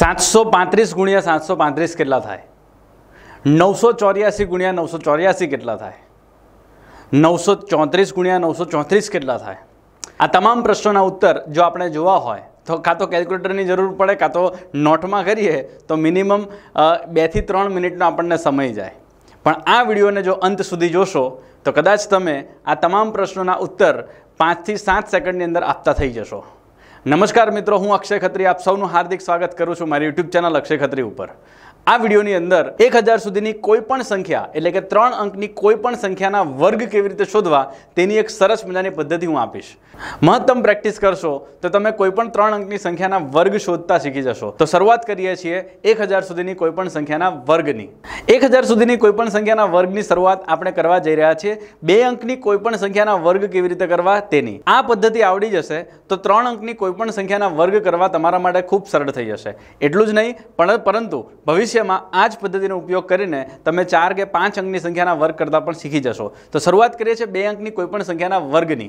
સાતસો પાંત્રીસ ગુણ્યા સાતસો પાંત્રીસ કેટલા થાય નવસો ચોર્યાસી ગુણ્યા નવસો ચોર્યાસી કેટલા થાય નવસો ચોત્રીસ ગુણ્યા નવસો ચોત્રીસ કેટલા થાય આ તમામ પ્રશ્નોના ઉત્તર જો આપણે જોવા હોય તો કાં તો કેલ્ક્યુલેટરની જરૂર પડે કાં તો નોટમાં કરીએ તો મિનિમમ બેથી ત્રણ મિનિટનો આપણને સમય જાય પણ આ વિડીયોને જો અંત સુધી જોશો તો કદાચ તમે આ તમામ પ્રશ્નોના ઉત્તર પાંચથી સાત સેકન્ડની અંદર આપતા થઈ જશો નમસ્કાર મિત્રો હું અક્ષય ખત્રી આપ સૌનું હાર્દિક સ્વાગત કરું છું મારી યુટ્યુબ ચેનલ અક્ષય ખત્રી ઉપર આ વિડીયોની અંદર એક હજાર સુધીની કોઈ પણ સંખ્યા એટલે કે ત્રણ અંકની કોઈ પણ સંખ્યાના વર્ગ કેવી રીતે શોધવા તેની એક સરસ મજાની પદ્ધતિ હું આપીશ મહત્તમ પ્રેક્ટિસ કરશો તો તમે કોઈ પણ ત્રણ અંકની સંખ્યાના વર્ગ શોધતા શીખી જશો તો શરૂઆત કરીએ છીએ એક હજાર સુધીની કોઈ પણ સંખ્યાના વર્ગની એક હજાર સુધીની કોઈ પણ સંખ્યાના વર્ગની શરૂઆત આપણે કરવા જઈ રહ્યા છીએ બે અંકની કોઈ પણ સંખ્યાના વર્ગ કેવી રીતે કરવા તેની આ પદ્ધતિ આવડી જશે તો ત્રણ અંકની કોઈ પણ સંખ્યાના વર્ગ કરવા તમારા માટે ખૂબ સરળ થઈ જશે એટલું જ નહીં પણ પરંતુ ભવિષ્ય ભવિષ્યમાં આ જ પદ્ધતિનો ઉપયોગ કરીને તમે ચાર કે પાંચ અંકની સંખ્યાના વર્ગ કરતાં પણ શીખી જશો તો શરૂઆત કરીએ છીએ બે અંકની કોઈપણ સંખ્યાના વર્ગની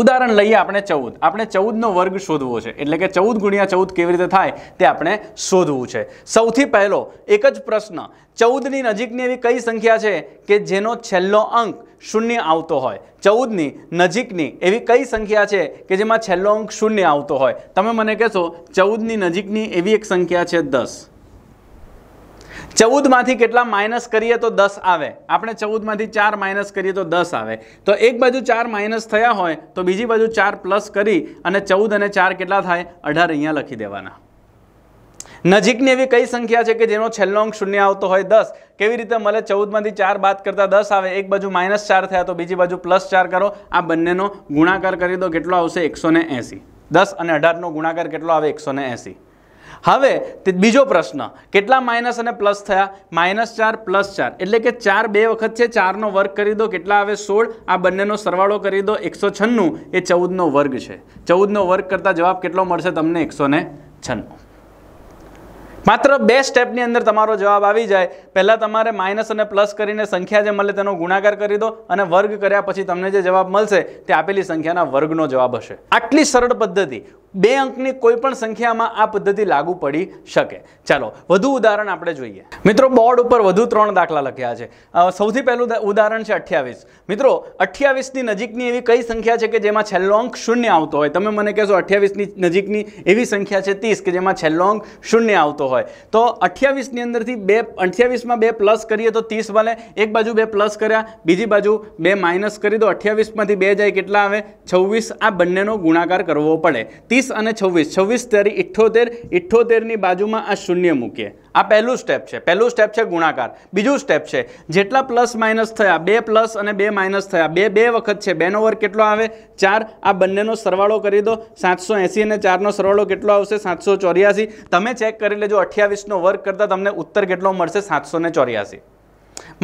ઉદાહરણ લઈએ આપણે ચૌદ આપણે ચૌદનો વર્ગ શોધવો છે એટલે કે ચૌદ ગુણ્યા ચૌદ કેવી રીતે થાય તે આપણે શોધવું છે સૌથી પહેલો એક જ પ્રશ્ન ચૌદની નજીકની એવી કઈ સંખ્યા છે કે જેનો છેલ્લો અંક શૂન્ય આવતો હોય ચૌદની નજીકની એવી કઈ સંખ્યા છે કે જેમાં છેલ્લો અંક શૂન્ય આવતો હોય તમે મને કહેશો ચૌદની નજીકની એવી એક સંખ્યા છે દસ ચૌદમાંથી કેટલા માઇનસ કરીએ તો દસ આવે આપણે ચૌદમાંથી ચાર માઇનસ કરીએ તો દસ આવે તો એક બાજુ ચાર માઇનસ થયા હોય તો બીજી બાજુ ચાર પ્લસ કરી અને ચૌદ અને ચાર કેટલા થાય અઢાર અહીંયા લખી દેવાના નજીકની એવી કઈ સંખ્યા છે કે જેનો છેલ્લો અંક શૂન્ય આવતો હોય દસ કેવી રીતે મળે ચૌદમાંથી ચાર બાદ કરતાં દસ આવે એક બાજુ માઇનસ ચાર થયા તો બીજી બાજુ પ્લસ ચાર કરો આ બંનેનો ગુણાકાર કરી દો કેટલો આવશે એકસો ને એંસી દસ અને અઢારનો ગુણાકાર કેટલો આવે એકસો ને એંસી હવે તે બીજો પ્રશ્ન કેટલા માઇનસ અને પ્લસ થયા માઇનસ ચાર પ્લસ ચાર એટલે કે ચાર બે વખત છે ચારનો વર્ગ કરી દો કેટલા આવે સોળ આ બંનેનો સરવાળો કરી દો એકસો છન્નું એ ચૌદનો વર્ગ છે ચૌદનો વર્ગ કરતાં જવાબ કેટલો મળશે તમને એકસો ને છન્નું માત્ર બે સ્ટેપની અંદર તમારો જવાબ આવી જાય પહેલાં તમારે માઇનસ અને પ્લસ કરીને સંખ્યા જે મળે તેનો ગુણાકાર કરી દો અને વર્ગ કર્યા પછી તમને જે જવાબ મળશે તે આપેલી સંખ્યાના વર્ગનો જવાબ હશે આટલી સરળ પદ્ધતિ બે અંકની કોઈ પણ સંખ્યામાં આ પદ્ધતિ લાગુ પડી શકે ચાલો વધુ ઉદાહરણ આપણે જોઈએ મિત્રો બોર્ડ ઉપર વધુ ત્રણ દાખલા લખ્યા છે સૌથી પહેલું ઉદાહરણ છે અઠ્યાવીસ મિત્રો અઠ્યાવીસની નજીકની એવી કઈ સંખ્યા છે કે જેમાં છેલ્લો અંક શૂન્ય આવતો હોય તમે મને કહેશો અઠ્યાવીસની નજીકની એવી સંખ્યા છે ત્રીસ કે જેમાં છેલ્લો અંક શૂન્ય આવતો હોય તો અઠ્યાવીસની અંદરથી બે અઠ્યાવીસમાં બે પ્લસ કરીએ તો ત્રીસ બને એક બાજુ બે પ્લસ કર્યા બીજી બાજુ બે માઇનસ કરી દો અઠ્યાવીસમાંથી બે જાય કેટલા આવે છવ્વીસ આ બંનેનો ગુણાકાર કરવો પડે ત્રીસ અને છવ્વીસ છવ્વીસ તેરી ઇઠ્ઠોતેર ઇઠ્ઠોતેરની બાજુમાં આ શૂન્ય મૂકીએ આ પહેલું સ્ટેપ છે પહેલું સ્ટેપ છે ગુણાકાર બીજું સ્ટેપ છે જેટલા પ્લસ માઇનસ થયા બે પ્લસ અને બે માઇનસ થયા બે બે વખત છે બેનો વર્ગ કેટલો આવે ચાર આ બંનેનો સરવાળો કરી દો સાતસો એંસી અને ચારનો સરવાળો કેટલો આવશે સાતસો ચોર્યાસી તમે ચેક કરી લેજો અઠ્યાવીસનો વર્ગ કરતાં તમને ઉત્તર કેટલો મળશે સાતસો ને ચોર્યાસી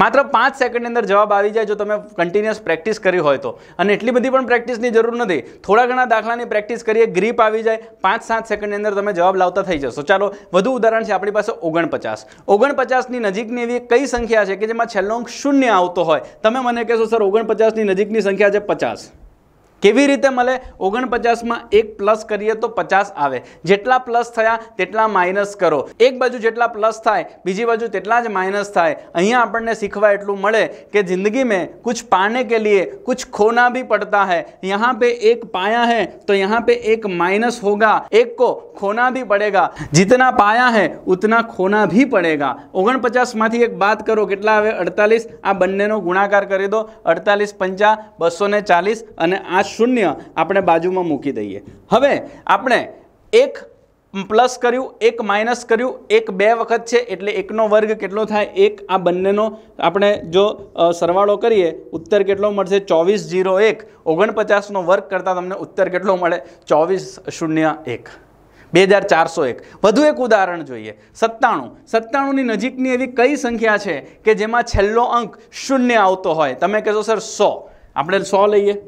માત્ર પાંચ સેકન્ડની અંદર જવાબ આવી જાય જો તમે કન્ટિન્યુઅસ પ્રેક્ટિસ કરી હોય તો અને એટલી બધી પણ પ્રેક્ટિસની જરૂર નથી થોડા ઘણા દાખલાની પ્રેક્ટિસ કરીએ ગ્રીપ આવી જાય પાંચ સાત સેકન્ડની અંદર તમે જવાબ લાવતા થઈ જશો ચાલો વધુ ઉદાહરણ છે આપણી પાસે ઓગણપચાસ ઓગણપચાસની નજીકની એવી કઈ સંખ્યા છે કે જેમાં છેલ્લો અંક શૂન્ય આવતો હોય તમે મને કહેશો સર ઓગણપચાસની નજીકની સંખ્યા છે પચાસ કેવી રીતે મળે ઓગણપચાસમાં એક પ્લસ કરીએ તો પચાસ આવે જેટલા પ્લસ થયા તેટલા માઇનસ કરો એક બાજુ જેટલા પ્લસ થાય બીજી બાજુ તેટલા જ માઇનસ થાય અહીંયા આપણને શીખવા એટલું મળે કે જિંદગી મેં કુછ પાને કે લીએ કુછ ખોના ભી પડતા હૈ યહાં પે એક પાયા હૈ તો યહાં પે એક માઇનસ હોગા એક કો ખોના ભી પડેગા જીતના પાયા હૈ ઉતના ખોના ભી પડેગા ઓગણપચાસમાંથી એક વાત કરો કેટલા આવે અડતાલીસ આ બંનેનો ગુણાકાર કરી દો અડતાલીસ પંચા બસો ને ચાલીસ અને આ શૂન્ય આપણે બાજુમાં મૂકી દઈએ હવે આપણે એક પ્લસ કર્યું એક માઇનસ કર્યું એક બે વખત છે એટલે એકનો વર્ગ કેટલો થાય એક આ બંનેનો આપણે જો સરવાળો કરીએ ઉત્તર કેટલો મળશે ચોવીસ જીરો એક ઓગણપચાસનો વર્ગ કરતાં તમને ઉત્તર કેટલો મળે ચોવીસ શૂન્ય એક બે હજાર ચારસો એક વધુ એક ઉદાહરણ જોઈએ સત્તાણું સત્તાણુંની નજીકની એવી કઈ સંખ્યા છે કે જેમાં છેલ્લો અંક શૂન્ય આવતો હોય તમે કહેશો સર સો આપણે સો લઈએ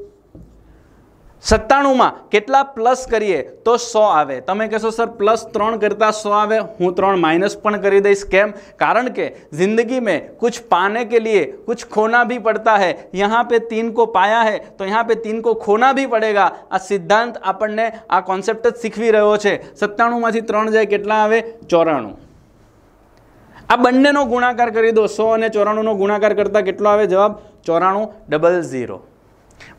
સત્તાણુંમાં કેટલા પ્લસ કરીએ તો સો આવે તમે કહેશો સર પ્લસ ત્રણ કરતાં સો આવે હું ત્રણ માઇનસ પણ કરી દઈશ કેમ કારણ કે ज़िंदगी में कुछ पाने के लिए कुछ खोना भी पड़ता है यहाँ पे तीन को पाया है તો यहाँ પે તીન કો ખોના भी પડેગા આ સિદ્ધાંત આપણને આ કોન્સેપ્ટ જ શીખવી રહ્યો છે સત્તાણુંમાંથી ત્રણ જાય કેટલા આવે ચોરાણું આ બંનેનો ગુણાકાર કરી દો સો અને ચોરાણુંનો ગુણાકાર કરતાં કેટલો આવે જવાબ ચોરાણું ડબલ ઝીરો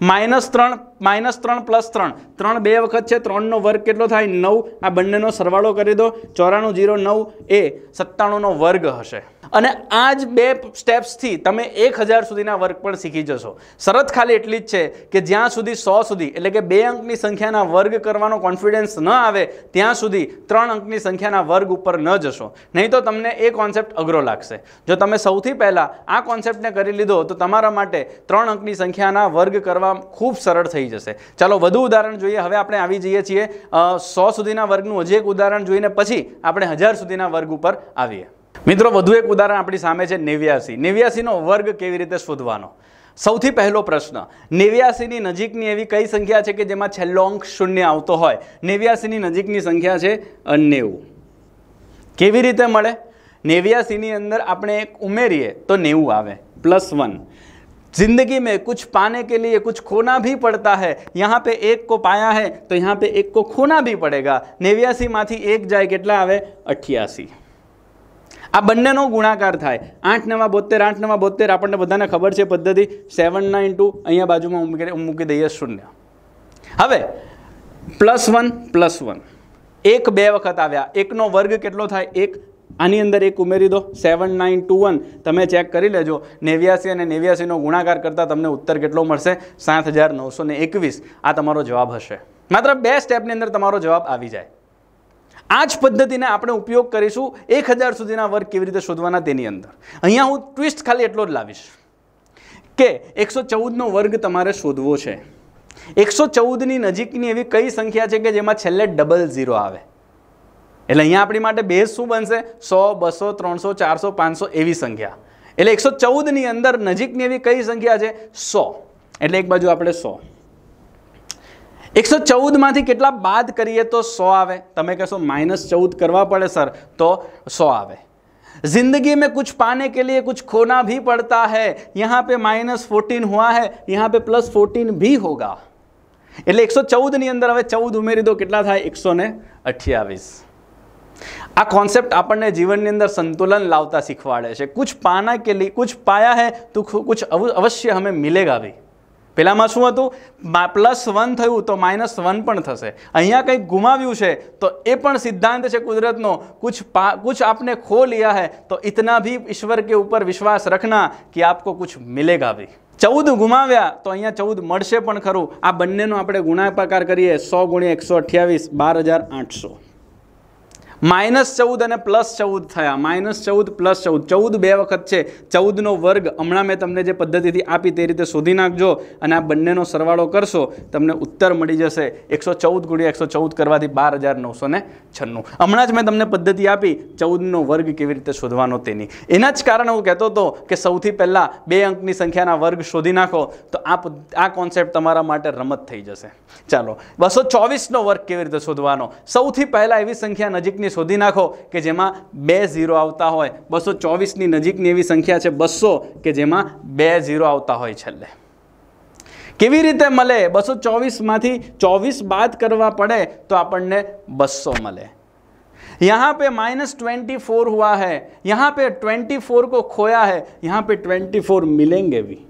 માઇનસ ત્રણ માઇનસ ત્રણ પ્લસ ત્રણ ત્રણ બે વખત છે ત્રણનો વર્ગ કેટલો થાય નવ આ બંનેનો સરવાળો કરી દો ચોરાણું ઝીરો નવ એ સત્તાણુંનો વર્ગ હશે અને આ જ બે સ્ટેપ્સથી તમે એક હજાર સુધીના વર્ગ પણ શીખી જશો શરત ખાલી એટલી જ છે કે જ્યાં સુધી સો સુધી એટલે કે બે અંકની સંખ્યાના વર્ગ કરવાનો કોન્ફિડન્સ ન આવે ત્યાં સુધી ત્રણ અંકની સંખ્યાના વર્ગ ઉપર ન જશો નહીં તો તમને એ કોન્સેપ્ટ અઘરો લાગશે જો તમે સૌથી પહેલાં આ કોન્સેપ્ટને કરી લીધો તો તમારા માટે ત્રણ અંકની સંખ્યાના વર્ગ કરવા ખૂબ સરળ થઈ થઈ જશે ચાલો વધુ ઉદાહરણ જોઈએ હવે આપણે આવી જઈએ છીએ સો સુધીના વર્ગનું હજી એક ઉદાહરણ જોઈને પછી આપણે હજાર સુધીના વર્ગ ઉપર આવીએ મિત્રો વધુ એક ઉદાહરણ આપણી સામે છે નેવ્યાસી નેવ્યાસીનો વર્ગ કેવી રીતે શોધવાનો સૌથી પહેલો પ્રશ્ન નેવ્યાસીની નજીકની એવી કઈ સંખ્યા છે કે જેમાં છેલ્લો અંક શૂન્ય આવતો હોય નેવ્યાસીની નજીકની સંખ્યા છે નેવું કેવી રીતે મળે નેવ્યાસીની અંદર આપણે એક ઉમેરીએ તો નેવું આવે પ્લસ વન जिंदगी में कुछ पाने के लिए कुछ खोना भी पड़ता है यहाँ पे એક કો પાયા હે તો यहाँ पे એક કો ખોના भी પડેગા નેવ્યાસીમાંથી એક જાય કેટલા આવે અઠ્યાસી આ બંનેનો ગુણાકાર થાય આઠ નવા બોતેર આઠ નવા બોતેર આપણને બધાને ખબર છે પદ્ધતિ સેવન નાઇન ટુ અહીંયા બાજુમાં મૂકી મૂકી દઈએ શૂન્ય હવે પ્લસ વન પ્લસ વન એક બે વખત આવ્યા એકનો વર્ગ કેટલો થાય એક આની અંદર એક ઉમેરી દો સેવન નાઇન ટુ વન તમે ચેક કરી લેજો નેવ્યાસી અને નેવ્યાસીનો ગુણાકાર કરતાં તમને ઉત્તર કેટલો મળશે સાત હજાર નવસો ને એકવીસ આ તમારો જવાબ હશે માત્ર બે સ્ટેપની અંદર તમારો જવાબ આવી જાય આ જ પદ્ધતિને આપણે ઉપયોગ કરીશું એક હજાર સુધીના વર્ગ કેવી રીતે શોધવાના તેની અંદર અહીંયા હું ટ્વિસ્ટ ખાલી એટલો જ લાવીશ કે એકસો ચૌદનો વર્ગ તમારે શોધવો છે એકસો ચૌદની નજીકની એવી કઈ સંખ્યા છે કે જેમાં છેલ્લે ડબલ ઝીરો આવે એટલે અહીંયા આપણી માટે બેઝ શું બનશે સો બસો ત્રણસો ચારસો પાંચસો એવી સંખ્યા એટલે એકસો ચૌદની અંદર નજીકની એવી કઈ સંખ્યા છે સો એટલે એક બાજુ આપણે સો એકસો ચૌદમાંથી કેટલા બાદ કરીએ તો સો આવે તમે કહેશો માઇનસ ચૌદ કરવા પડે સર તો સો આવે जिंदगी में कुछ पाने के लिए कुछ खोना भी पड़ता है यहाँ पे माइनस फोर्टीन हुआ है यहाँ पे प्लस फोर्टीन भी होगा એટલે એકસો ચૌદની અંદર હવે ચૌદ ઉમેરી દો કેટલા થાય એકસો ને અઠ્યાવીસ આ કોન્સેપ્ટ આપણને જીવનની અંદર સંતુલન લાવતા શીખવાડે છે કુછ પાના કે લી કુછ પાયા હે તો કુછ અવશ્ય હમે મિલેગા ભાઈ પહેલાંમાં શું હતું પ્લસ વન થયું તો માઇનસ વન પણ થશે અહીંયા કંઈક ગુમાવ્યું છે તો એ પણ સિદ્ધાંત છે કુદરતનો કુછ પા કુછ આપને ખો લિયા હે તો ઇતના ભી ઈશ્વર કે ઉપર વિશ્વાસ રખના કે આપકો કુછ મિલેગા ભી ચૌદ ગુમાવ્યા તો અહીંયા ચૌદ મળશે પણ ખરું આ બંનેનો આપણે ગુણાકાર કરીએ સો ગુણ્યા એકસો અઠ્યાવીસ બાર હજાર આઠસો માઇનસ ચૌદ અને પ્લસ ચૌદ થયા માઇનસ ચૌદ પ્લસ ચૌદ ચૌદ બે વખત છે ચૌદનો વર્ગ હમણાં મેં તમને જે પદ્ધતિથી આપી તે રીતે શોધી નાખજો અને આ બંનેનો સરવાળો કરશો તમને ઉત્તર મળી જશે એકસો ચૌદ ગુણ્યા એકસો ચૌદ કરવાથી બાર હજાર નવસો ને છન્નું હમણાં જ મેં તમને પદ્ધતિ આપી ચૌદનો વર્ગ કેવી રીતે શોધવાનો તેની એના જ કારણે હું કહેતો હતો કે સૌથી પહેલાં બે અંકની સંખ્યાના વર્ગ શોધી નાખો તો આ આ કોન્સેપ્ટ તમારા માટે રમત થઈ જશે ચાલો બસો ચોવીસનો વર્ગ કેવી રીતે શોધવાનો સૌથી પહેલાં એવી સંખ્યા નજીકની સંખ્યા શોધી નાખો કે જેમાં બે ઝીરો આવતા હોય બસો ચોવીસની નજીકની એવી સંખ્યા છે બસો કે જેમાં બે ઝીરો આવતા હોય છેલ્લે કેવી રીતે મળે બસો ચોવીસમાંથી ચોવીસ બાદ કરવા પડે તો આપણને બસો મળે यहाँ પે માઇનસ ટ્વેન્ટી ફોર हुआ હૈ यहाँ પે ટ્વેન્ટી ફોર કો ખોયા है यहाँ પે ટ્વેન્ટી ફોર मिलेंगे भी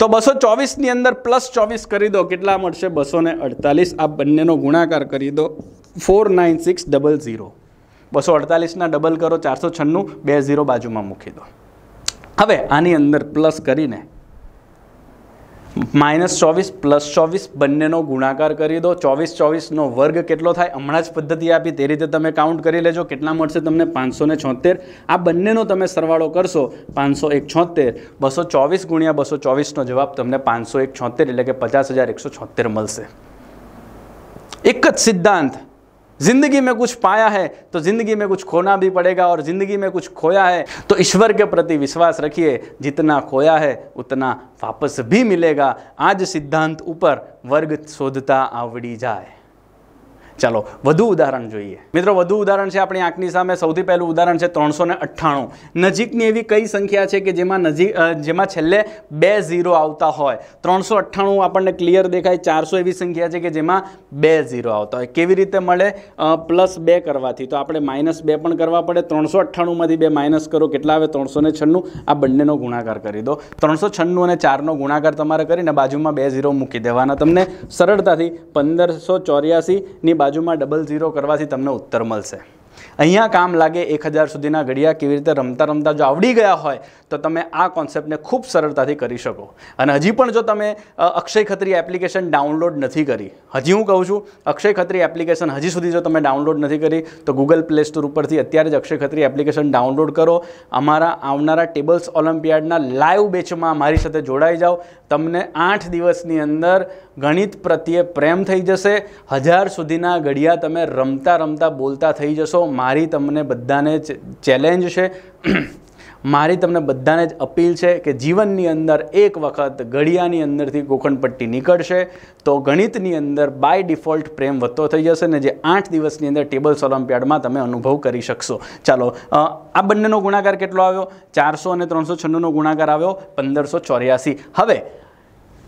તો બસો ચોવીસની અંદર પ્લસ ચોવીસ કરી દો કેટલા મળશે બસો અડતાલીસ આ બંનેનો ગુણાકાર કરી દો four nine six double zero બસો અડતાલીસના ડબલ કરો ચારસો છન્નું બે ઝીરો બાજુમાં મૂકી દો હવે આની અંદર પ્લસ કરીને માઇનસ ચોવીસ પ્લસ ચોવીસ બંનેનો ગુણાકાર કરી દો ચોવીસ ચોવીસનો વર્ગ કેટલો થાય હમણાં જ પદ્ધતિ આપી તે રીતે તમે કાઉન્ટ કરી લેજો કેટલા મળશે તમને પાંચસો ને છોતેર આ બંનેનો તમે સરવાળો કરશો પાંચસો એક છોતેર બસો ચોવીસ ગુણ્યા બસો ચોવીસનો જવાબ તમને પાંચસો એક છોતેર એટલે કે પચાસ હજાર એકસો છોતેર મળશે એક જ સિદ્ધાંત ज़िंदगी में कुछ पाया है तो ज़िंदगी में कुछ खोना भी पड़ेगा और ज़िंदगी में कुछ खोया है तो ईश्वर के प्रति विश्वास रखिए जितना खोया है उतना वापस भी मिलेगा आज सिद्धांत ऊपर वर्ग शोधता आवड़ी जाए ચાલો વધુ ઉદાહરણ જોઈએ મિત્રો વધુ ઉદાહરણ છે આપણી આંખની સામે સૌથી પહેલું ઉદાહરણ છે ત્રણસો ને અઠ્ઠાણું નજીકની એવી કઈ સંખ્યા છે કે જેમાં નજીક જેમાં છેલ્લે બે ઝીરો આવતા હોય ત્રણસો અઠ્ઠાણું આપણને ક્લિયર દેખાય ચારસો એવી સંખ્યા છે કે જેમાં બે ઝીરો આવતા હોય કેવી રીતે મળે પ્લસ બે કરવાથી તો આપણે માઇનસ બે પણ કરવા પડે ત્રણસો અઠ્ઠાણુંમાંથી બે માઇનસ કરો કેટલા આવે ત્રણસો ને છન્નું આ બંનેનો ગુણાકાર કરી દો ત્રણસો છન્નું અને ચારનો ગુણાકાર તમારે કરીને બાજુમાં બે ઝીરો મૂકી દેવાના તમને સરળતાથી પંદરસો ચોર્યાસીની બાજુ બાજુમાં ડબલ ઝીરો કરવાથી તમને ઉત્તર મળશે અહીંયા કામ લાગે એક હજાર સુધીના ઘડિયા કેવી રીતે રમતા રમતા જો આવડી ગયા હોય તો તમે આ કોન્સેપ્ટને ખૂબ સરળતાથી કરી શકો અને હજી પણ જો તમે અક્ષય ખત્રી એપ્લિકેશન ડાઉનલોડ નથી કરી હજી હું કહું છું અક્ષય ખત્રી એપ્લિકેશન હજી સુધી જો તમે ડાઉનલોડ નથી કરી તો ગૂગલ પ્લે સ્ટોર ઉપરથી અત્યારે જ અક્ષય ખત્રી એપ્લિકેશન ડાઉનલોડ કરો અમારા આવનારા ટેબલ્સ ઓલિમ્પિયાડના લાઈવ બેચમાં મારી સાથે જોડાઈ જાઓ તમને આઠ દિવસની અંદર ગણિત પ્રત્યે પ્રેમ થઈ જશે હજાર સુધીના ઘડિયા તમે રમતા રમતા બોલતા થઈ જશો મારા મારી તમને બધાને ચેલેન્જ છે મારી તમને બધાને જ અપીલ છે કે જીવનની અંદર એક વખત ઘડિયાની અંદરથી ગોખણપટ્ટી નીકળશે તો ગણિતની અંદર બાય ડિફોલ્ટ પ્રેમ વધતો થઈ જશે ને જે આઠ દિવસની અંદર ટેબલ સોલમ્પિયાડમાં તમે અનુભવ કરી શકશો ચાલો આ બંનેનો ગુણાકાર કેટલો આવ્યો ચારસો અને ત્રણસો છન્નુંનો ગુણાકાર આવ્યો પંદરસો ચોર્યાસી હવે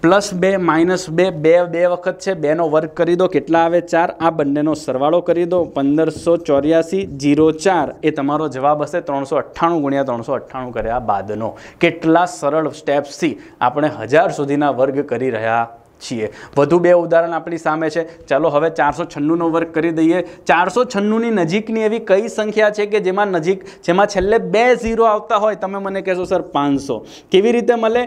પ્લસ બે માઇનસ બે બે બે વખત છે બેનો વર્ગ કરી દો કેટલા આવે ચાર આ બંનેનો સરવાળો કરી દો પંદરસો ચોર્યાસી જીરો ચાર એ તમારો જવાબ હશે ત્રણસો અઠ્ઠાણું ગુણ્યા ત્રણસો અઠ્ઠાણું કર્યા બાદનો કેટલા સરળ સ્ટેપ્સથી આપણે હજાર સુધીના વર્ગ કરી રહ્યા છીએ વધુ બે ઉદાહરણ આપણી સામે છે ચાલો હવે ચારસો છન્નુંનો વર્ક કરી દઈએ ચારસો છન્નુંની નજીકની એવી કઈ સંખ્યા છે કે જેમાં નજીક જેમાં છેલ્લે બે ઝીરો આવતા હોય તમે મને કહેશો સર પાંચસો કેવી રીતે મળે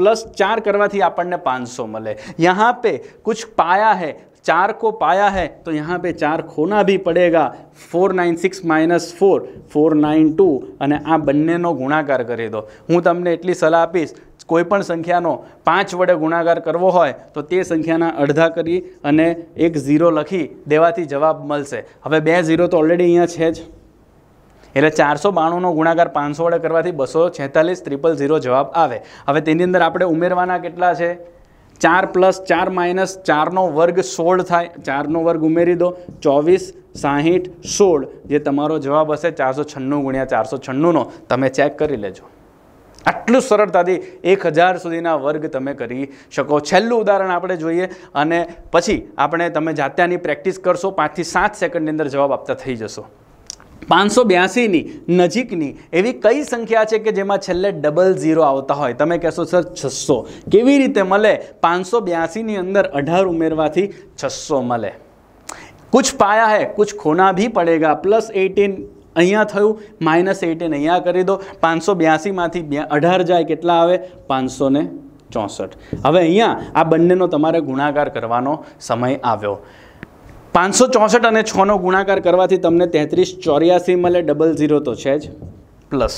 પ્લસ ચાર કરવાથી આપણને પાંચસો મળે યહાં પે કુછ પાયા હે ચાર કો પાયા है તો यहाँ પે ચાર ખોના भी પડેગા four nine six minus four four nine two અને આ બંનેનો ગુણાકાર કરી દો હું તમને એટલી સલાહ આપીશ કોઈપણ સંખ્યાનો પાંચ વડે ગુણાકાર કરવો હોય તો તે સંખ્યાના અડધા કરી અને એક ઝીરો લખી દેવાથી જવાબ મળશે હવે બે ઝીરો તો ઓલરેડી અહીંયા છે જ એટલે ચારસો બાણુંનો ગુણાકાર પાંચસો વડે કરવાથી બસો છેતાલીસ ત્રિપલ ઝીરો જવાબ આવે હવે તેની અંદર આપણે ઉમેરવાના કેટલા છે ચાર પ્લસ ચાર માઇનસ ચારનો વર્ગ સોળ થાય ચારનો વર્ગ ઉમેરી દો ચોવીસ સાહીઠ સોળ જે તમારો જવાબ હશે ચારસો છન્નું ગુણ્યા ચારસો છન્નુંનો તમે ચેક કરી લેજો આટલું સરળતાથી એક હજાર સુધીના વર્ગ તમે કરી શકો છેલ્લું ઉદાહરણ આપણે જોઈએ અને પછી આપણે તમે જાતે આની પ્રેક્ટિસ કરશો પાંચથી સાત સેકન્ડની અંદર જવાબ આપતા થઈ જશો પાંચસો બ્યાસીની નજીકની એવી કઈ સંખ્યા છે કે જેમાં છેલ્લે ડબલ ઝીરો આવતા હોય તમે કહેશો સર છસો કેવી રીતે મળે પાંચસો બ્યાસીની અંદર અઢાર ઉમેરવાથી છસો મળે કુછ પાયા હૈ કુછ ખોના ભી પડેગા પ્લસ એટીન અહીંયા થયું માઇનસ એટીન અહીંયા કરી દો પાંચસો બ્યાસીમાંથી અઢાર જાય કેટલા આવે પાંચસો ને ચોસઠ હવે અહીંયા આ બંનેનો તમારે ગુણાકાર કરવાનો સમય આવ્યો પાંચસો ચોસઠ અને છનો ગુણાકાર કરવાથી તમને તેત્રીસ ચોર્યાસી મળે ડબલ ઝીરો તો છે જ પ્લસ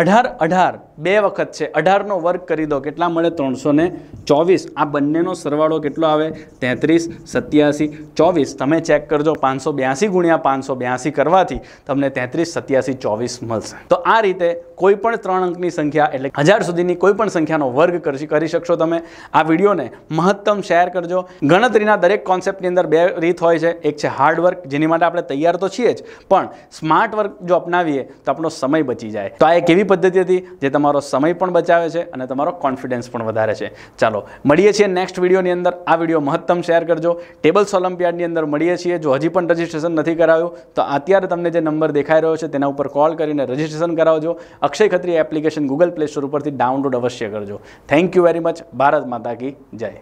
અઢાર અઢાર બે વખત છે અઢારનો વર્ગ કરી દો કેટલા મળે ત્રણસો ને ચોવીસ આ બંનેનો સરવાળો કેટલો આવે તેત્રીસ સત્યાસી ચોવીસ તમે ચેક કરજો પાંચસો બ્યાસી ગુણ્યા પાંચસો બ્યાસી કરવાથી તમને તેત્રીસ સત્યાસી ચોવીસ મળશે તો આ રીતે કોઈ પણ ત્રણ અંકની સંખ્યા એટલે હજાર સુધીની કોઈ પણ સંખ્યાનો વર્ગ કરી શકશો તમે આ વિડીયોને મહત્તમ શેર કરજો ગણતરીના દરેક કોન્સેપ્ટની અંદર બે રીત હોય છે એક છે હાર્ડ વર્ક જેની માટે આપણે તૈયાર તો છીએ જ પણ સ્માર્ટ વર્ક જો અપનાવીએ તો આપણો સમય બચી જાય તો આ એક એવી એવી પદ્ધતિ હતી જે તમારો સમય પણ બચાવે છે અને તમારો કોન્ફિડન્સ પણ વધારે છે ચાલો મળીએ છીએ નેક્સ્ટ વિડીયોની અંદર આ વિડીયો મહત્તમ શેર કરજો ટેબલ્સ ઓલિમ્પિયાડની અંદર મળીએ છીએ જો હજી પણ રજિસ્ટ્રેશન નથી કરાવ્યું તો અત્યારે તમને જે નંબર દેખાઈ રહ્યો છે તેના ઉપર કોલ કરીને રજિસ્ટ્રેશન કરાવજો Akshay Khatri application Google play store ઉપરથી ડાઉનલોડ અવશ્ય કરજો thank you very much Bharat Mata કી જય